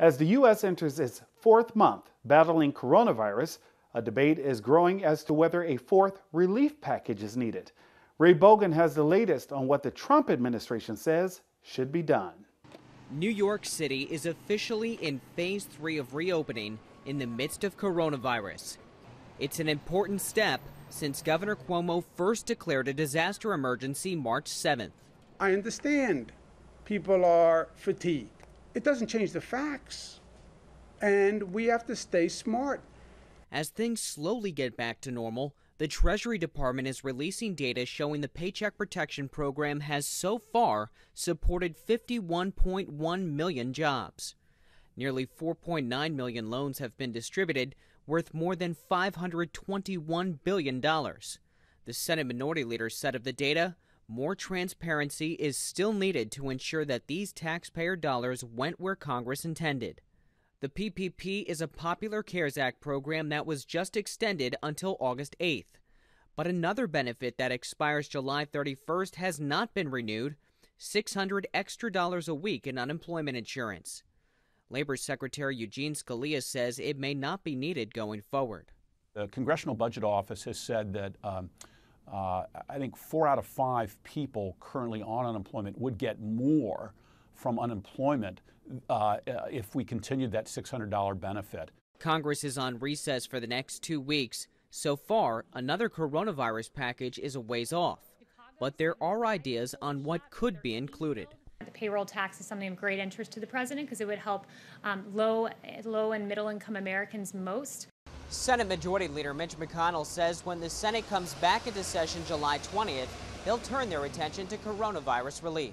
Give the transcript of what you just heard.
As the U.S. enters its fourth month battling coronavirus, a debate is growing as to whether a fourth relief package is needed. Ray Bogan has the latest on what the Trump administration says should be done. New York City is officially in phase three of reopening in the midst of coronavirus. It's an important step since Governor Cuomo first declared a disaster emergency March 7th. I understand people are fatigued it doesn't change the facts. And we have to stay smart. As things slowly get back to normal, the Treasury Department is releasing data showing the Paycheck Protection Program has so far supported 51.1 million jobs. Nearly 4.9 million loans have been distributed, worth more than $521 billion. The Senate Minority Leader said of the data, more transparency is still needed to ensure that these taxpayer dollars went where Congress intended. The PPP is a popular CARES Act program that was just extended until August 8th. But another benefit that expires July 31st has not been renewed 600 extra dollars a week in unemployment insurance. Labor Secretary Eugene Scalia says it may not be needed going forward. The Congressional Budget Office has said that um, uh, I think four out of five people currently on unemployment would get more from unemployment uh, uh if we continued that $600 benefit. Congress is on recess for the next two weeks. So far, another coronavirus package is a ways off. But there are ideas on what could be included. The payroll tax is something of great interest to the president because it would help um, low, low and middle income Americans most. Senate Majority Leader Mitch McConnell says when the Senate comes back into session July 20th, they'll turn their attention to coronavirus relief.